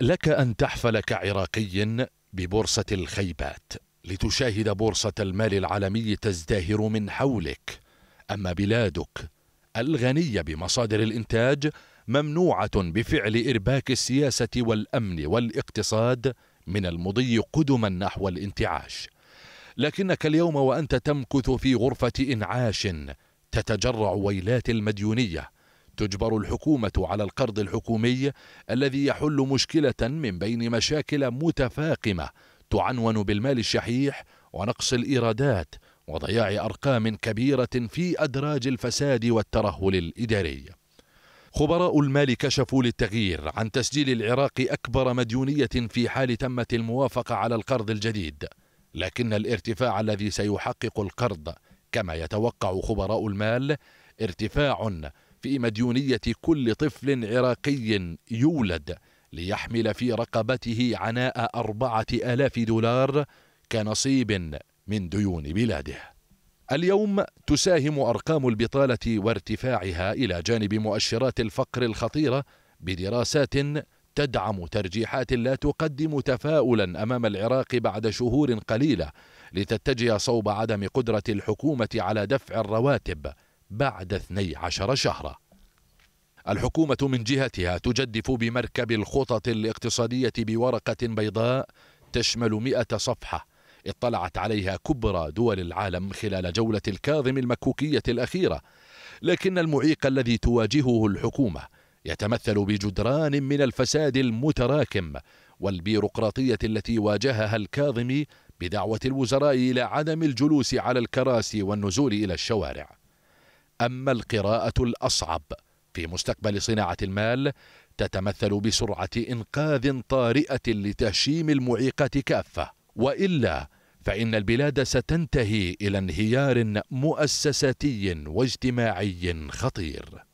لك أن تحفل كعراقي ببورصة الخيبات لتشاهد بورصة المال العالمي تزدهر من حولك أما بلادك الغنية بمصادر الإنتاج ممنوعة بفعل إرباك السياسة والأمن والاقتصاد من المضي قدما نحو الانتعاش لكنك اليوم وأنت تمكث في غرفة إنعاش تتجرع ويلات المديونية تجبر الحكومة على القرض الحكومي الذي يحل مشكلة من بين مشاكل متفاقمة تعنون بالمال الشحيح ونقص الإيرادات وضياع أرقام كبيرة في أدراج الفساد والترهل الإداري. خبراء المال كشفوا للتغيير عن تسجيل العراق أكبر مديونية في حال تمت الموافقة على القرض الجديد، لكن الارتفاع الذي سيحقق القرض كما يتوقع خبراء المال ارتفاع في مديونية كل طفل عراقي يولد ليحمل في رقبته عناء أربعة آلاف دولار كنصيب من ديون بلاده اليوم تساهم أرقام البطالة وارتفاعها إلى جانب مؤشرات الفقر الخطيرة بدراسات تدعم ترجيحات لا تقدم تفاؤلا امام العراق بعد شهور قليله لتتجه صوب عدم قدره الحكومه على دفع الرواتب بعد 12 شهرا الحكومة من جهتها تجدف بمركب الخطط الاقتصادية بورقة بيضاء تشمل مئة صفحة اطلعت عليها كبرى دول العالم خلال جولة الكاظم المكوكية الأخيرة لكن المعيق الذي تواجهه الحكومة يتمثل بجدران من الفساد المتراكم والبيروقراطية التي واجهها الكاظمي بدعوة الوزراء إلى عدم الجلوس على الكراسي والنزول إلى الشوارع أما القراءة الأصعب في مستقبل صناعة المال تتمثل بسرعة إنقاذ طارئة لتهشيم المعيقات كافة وإلا فإن البلاد ستنتهي إلى انهيار مؤسساتي واجتماعي خطير